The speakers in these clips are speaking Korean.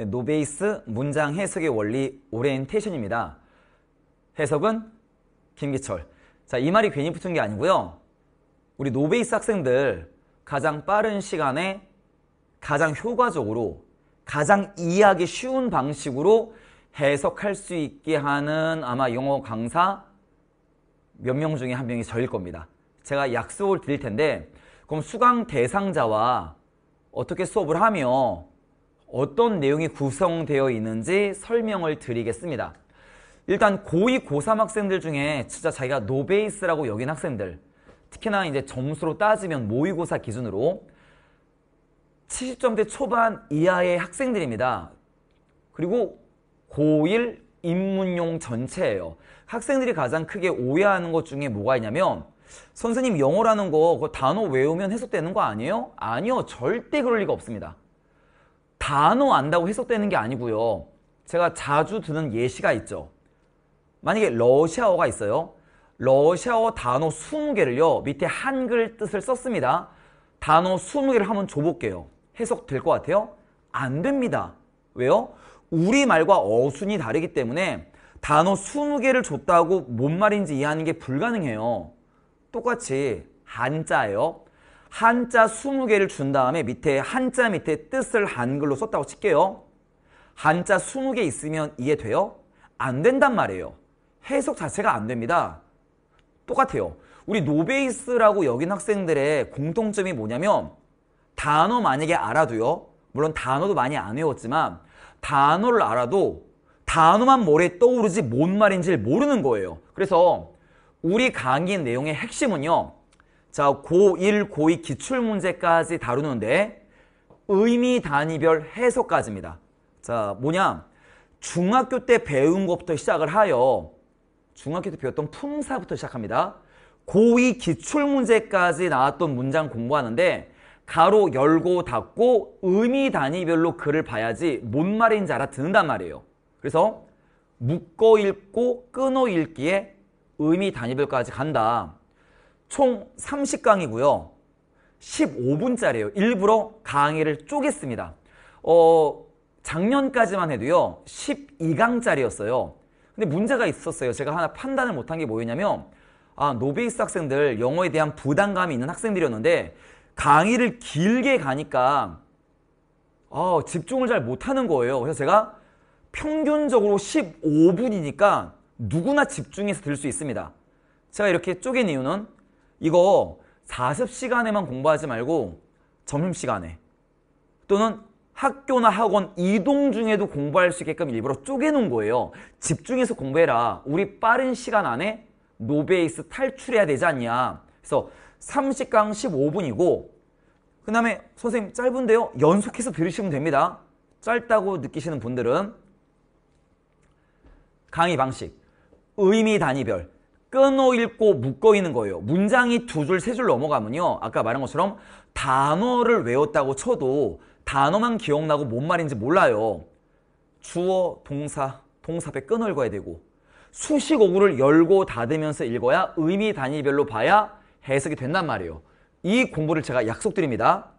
예, 노베이스 문장 해석의 원리 오리엔테이션입니다. 해석은 김기철. 자, 이 말이 괜히 붙은 게 아니고요. 우리 노베이스 학생들 가장 빠른 시간에 가장 효과적으로 가장 이해하기 쉬운 방식으로 해석할 수 있게 하는 아마 영어 강사 몇 명 중에 한 명이 저일 겁니다. 제가 약속을 드릴 텐데 그럼 수강 대상자와 어떻게 수업을 하며 어떤 내용이 구성되어 있는지 설명을 드리겠습니다. 일단 고2, 고3 학생들 중에 진짜 자기가 노베이스라고 여긴 학생들 특히나 이제 점수로 따지면 모의고사 기준으로 70점대 초반 이하의 학생들입니다. 그리고 고1 입문용 전체예요. 학생들이 가장 크게 오해하는 것 중에 뭐가 있냐면 선생님 영어라는 거 단어 외우면 해석되는 거 아니에요? 아니요 절대 그럴 리가 없습니다. 단어안다고 해석되는 게 아니고요. 제가 자주 드는 예시가 있죠. 만약에 러시아어가 있어요. 러시아어 단어 20개를요. 밑에 한글 뜻을 썼습니다. 단어 20개를 한번 줘볼게요. 해석 될것 같아요? 안 됩니다. 왜요? 우리말과 어순이 다르기 때문에 단어 20개를 줬다고 뭔 말인지 이해하는 게 불가능해요. 똑같이 한자예요. 한자 20개를 준 다음에 밑에 한자 밑에 뜻을 한글로 썼다고 칠게요. 한자 20개 있으면 이해돼요? 안 된단 말이에요. 해석 자체가 안 됩니다. 똑같아요. 우리 노베이스라고 여긴 학생들의 공통점이 뭐냐면 단어 만약에 알아도요. 물론 단어도 많이 안 외웠지만 단어를 알아도 단어만 머리에 떠오르지 뭔 말인지를 모르는 거예요. 그래서 우리 강의 내용의 핵심은요. 자, 고1, 고2 기출문제까지 다루는데 의미 단위별 해석까지입니다. 자, 뭐냐? 중학교 때 배운 것부터 시작을 하여 중학교 때 배웠던 품사부터 시작합니다. 고2 기출문제까지 나왔던 문장 공부하는데 가로 열고 닫고 의미 단위별로 글을 봐야지 뭔 말인지 알아듣는단 말이에요. 그래서 묶어 읽고 끊어 읽기에 의미 단위별까지 간다. 총 30강이고요. 15분짜리예요. 일부러 강의를 쪼갰습니다. 어, 작년까지만 해도요. 12강짜리였어요. 근데 문제가 있었어요. 제가 하나 판단을 못한 게 뭐였냐면 아, 노베이스 학생들 영어에 대한 부담감이 있는 학생들이었는데 강의를 길게 가니까 아, 집중을 잘 못하는 거예요. 그래서 제가 평균적으로 15분이니까 누구나 집중해서 들 수 있습니다. 제가 이렇게 쪼갠 이유는 이거 40시간에만 공부하지 말고 점심시간에 또는 학교나 학원 이동 중에도 공부할 수 있게끔 일부러 쪼개놓은 거예요. 집중해서 공부해라. 우리 빠른 시간 안에 노베이스 탈출해야 되지 않냐. 그래서 30강 15분이고 그 다음에 선생님 짧은데요. 연속해서 들으시면 됩니다. 짧다고 느끼시는 분들은 강의 방식, 의미 단위별, 끊어읽고 묶어있는 거예요. 문장이 두 줄, 세 줄 넘어가면요. 아까 말한 것처럼 단어를 외웠다고 쳐도 단어만 기억나고 뭔 말인지 몰라요. 주어, 동사, 동사배 끊어 읽어야 되고 수식어구를 열고 닫으면서 읽어야 의미 단위별로 봐야 해석이 된단 말이에요. 이 공부를 제가 약속드립니다.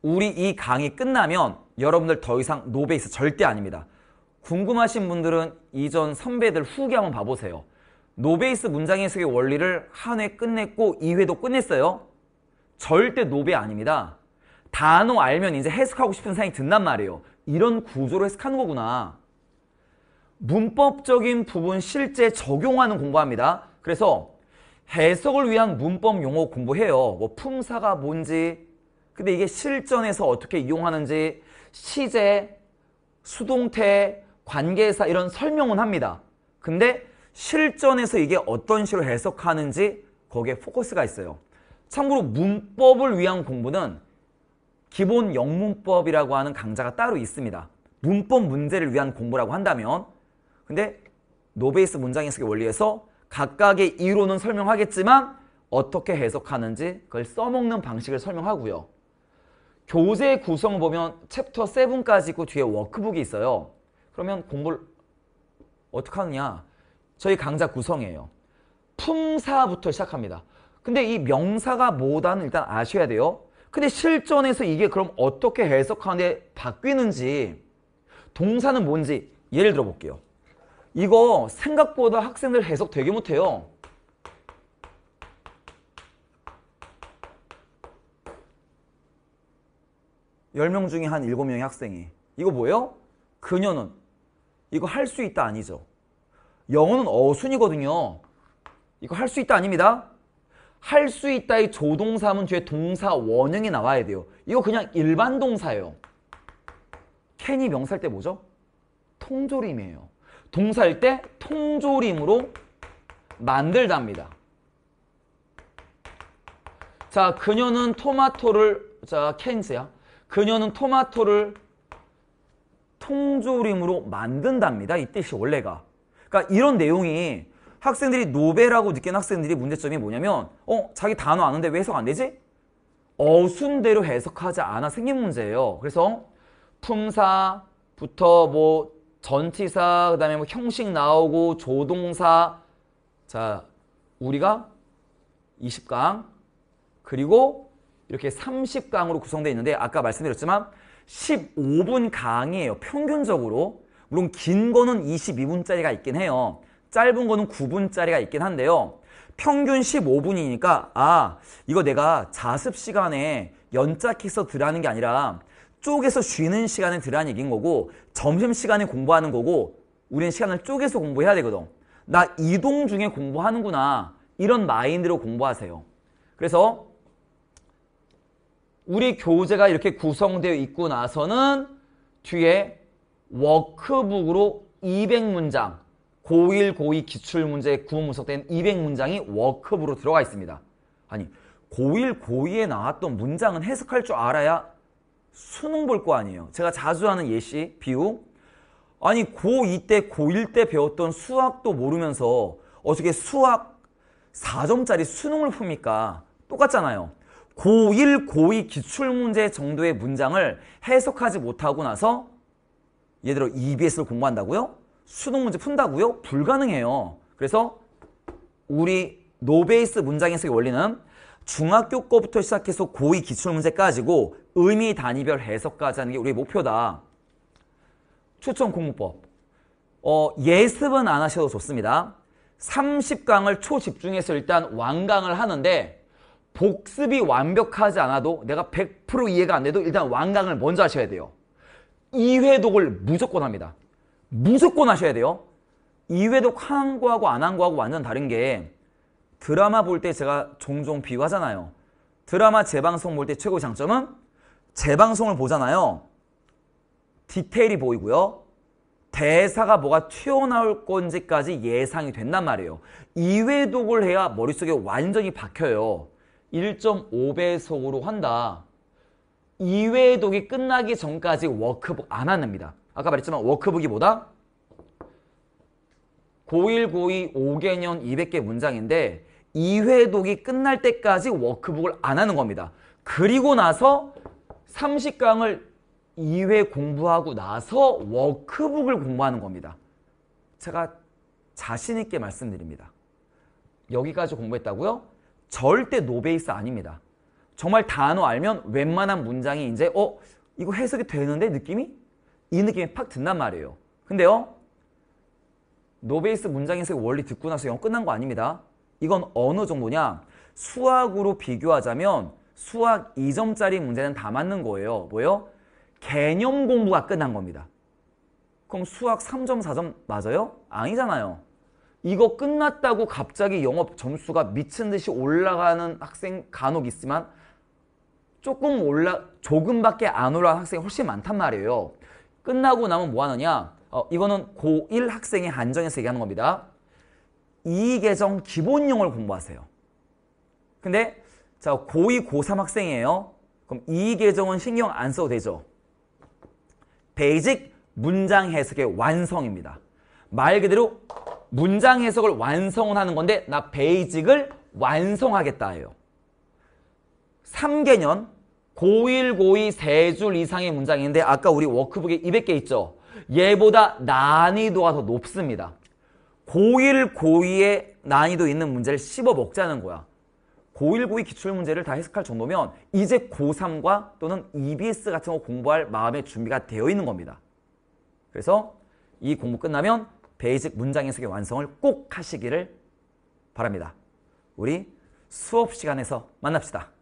우리 이 강의 끝나면 여러분들 더 이상 노베이스 절대 아닙니다. 궁금하신 분들은 이전 선배들 후기 한번 봐보세요. 노베이스 문장 해석의 원리를 한 회 끝냈고 2회도 끝냈어요. 절대 노베 아닙니다. 단어 알면 이제 해석하고 싶은 생각이 든단 말이에요. 이런 구조로 해석하는 거구나. 문법적인 부분 실제 적용하는 공부합니다. 그래서 해석을 위한 문법 용어 공부해요. 뭐 품사가 뭔지, 근데 이게 실전에서 어떻게 이용하는지, 시제, 수동태, 관계사 이런 설명은 합니다. 근데 실전에서 이게 어떤 식으로 해석하는지 거기에 포커스가 있어요. 참고로 문법을 위한 공부는 기본 영문법이라고 하는 강좌가 따로 있습니다. 문법 문제를 위한 공부라고 한다면 근데 노베이스 문장 해석의 원리에서 각각의 이론은 설명하겠지만 어떻게 해석하는지 그걸 써먹는 방식을 설명하고요. 교재 구성을 보면 챕터 7까지 있고 뒤에 워크북이 있어요. 그러면 공부를 어떻게 하느냐? 저희 강좌 구성이에요. 품사부터 시작합니다. 근데 이 명사가 뭐다는 일단 아셔야 돼요. 근데 실전에서 이게 그럼 어떻게 해석하는데 바뀌는지 동사는 뭔지 예를 들어 볼게요. 이거 생각보다 학생들 해석 되게 못해요. 1 0명 중에 한7 명의 학생이 이거 뭐예요? 그녀는 이거 할 수 있다 아니죠. 영어는 어순이거든요. 이거 할 수 있다 아닙니다. 할 수 있다의 조동사문 뒤에 동사 원형이 나와야 돼요. 이거 그냥 일반 동사예요. 캔이 명사일 때 뭐죠? 통조림이에요. 동사일 때 통조림으로 만들답니다. 자, 그녀는 토마토를 자, 캔스야. 그녀는 토마토를 통조림으로 만든답니다. 이 뜻이 원래가. 그러니까 이런 내용이 학생들이 노베라고 느낀 학생들이 문제점이 뭐냐면 어 자기 단어 아는데 왜 해석 안 되지? 어순대로 해석하지 않아 생긴 문제예요. 그래서 품사부터 뭐 전치사 그다음에 뭐 형식 나오고 조동사 자 우리가 20강 그리고 이렇게 30강으로 구성되어 있는데 아까 말씀드렸지만 15분 강이에요 평균적으로 물론 긴 거는 22분짜리가 있긴 해요. 짧은 거는 9분짜리가 있긴 한데요. 평균 15분이니까 아 이거 내가 자습 시간에 연짝키서 들하는 게 아니라 쪼개서 쉬는 시간에 들하 얘기인 거고 점심시간에 공부하는 거고 우리는 시간을 쪼개서 공부해야 되거든. 나 이동 중에 공부하는구나 이런 마인드로 공부하세요. 그래서 우리 교재가 이렇게 구성되어 있고 나서는 뒤에 워크북으로 200문장 고1, 고2 기출문제 구문 분석된 200문장이 워크북으로 들어가 있습니다. 아니 고1, 고2에 나왔던 문장은 해석할 줄 알아야 수능 볼 거 아니에요. 제가 자주 하는 예시, 비유 아니 고2 때, 고1 때 배웠던 수학도 모르면서 어떻게 수학 4점짜리 수능을 풉니까? 똑같잖아요. 고1, 고2 기출문제 정도의 문장을 해석하지 못하고 나서 예를 들어 EBS를 공부한다고요? 수능 문제 푼다고요? 불가능해요. 그래서 우리 노베이스 문장 해석의 원리는 중학교 거부터 시작해서 고2 기출문제까지고 의미 단위별 해석까지 하는 게 우리의 목표다. 추천 공부법. 어, 예습은 안 하셔도 좋습니다. 30강을 초집중해서 일단 완강을 하는데 복습이 완벽하지 않아도 내가 100% 이해가 안 돼도 일단 완강을 먼저 하셔야 돼요. 이회독을 무조건 합니다. 무조건 하셔야 돼요. 이회독 한 거하고 안 한 거하고 완전 다른 게 드라마 볼 때 제가 종종 비유하잖아요. 드라마 재방송 볼 때 최고의 장점은 재방송을 보잖아요. 디테일이 보이고요. 대사가 뭐가 튀어나올 건지까지 예상이 된단 말이에요. 이회독을 해야 머릿속에 완전히 박혀요. 1.5배속으로 한다. 2회 독이 끝나기 전까지 워크북 안 한답니다. 아까 말했지만 워크북이 뭐다? 고1, 고2, 5개년 200개 문장인데 2회 독이 끝날 때까지 워크북을 안 하는 겁니다. 그리고 나서 30강을 2회 공부하고 나서 워크북을 공부하는 겁니다. 제가 자신 있게 말씀드립니다. 여기까지 공부했다고요? 절대 노베이스 아닙니다. 정말 단어 알면 웬만한 문장이 이제 어? 이거 해석이 되는데 느낌이? 이 느낌이 팍 든단 말이에요. 근데요. 노베이스 문장 해석 원리 듣고 나서 영 끝난 거 아닙니다. 이건 어느 정도냐? 수학으로 비교하자면 수학 2점짜리 문제는 다 맞는 거예요. 뭐예요? 개념 공부가 끝난 겁니다. 그럼 수학 3점, 4점 맞아요? 아니잖아요. 이거 끝났다고 갑자기 영업 점수가 미친 듯이 올라가는 학생 간혹 있지만 조금 올라 조금밖에 안 올라간 학생이 훨씬 많단 말이에요. 끝나고 나면 뭐 하느냐? 어, 이거는 고1 학생이한정해서 얘기하는 겁니다. 이계정 기본용을 공부하세요. 근데 자 고2, 고3 학생이에요. 그럼 이계정은 신경 안 써도 되죠. 베이직 문장 해석의 완성입니다. 말 그대로 문장 해석을 완성하는 건데 나 베이직을 완성하겠다 해요. 3개년 고1, 고2 세 줄 이상의 문장인데 아까 우리 워크북에 200개 있죠? 얘보다 난이도가 더 높습니다. 고1, 고2의 난이도 있는 문제를 씹어 먹자는 거야. 고1, 고2 기출문제를 다 해석할 정도면 이제 고3과 또는 EBS 같은 거 공부할 마음의 준비가 되어 있는 겁니다. 그래서 이 공부 끝나면 베이직 문장 해석의 완성을 꼭 하시기를 바랍니다. 우리 수업 시간에서 만납시다.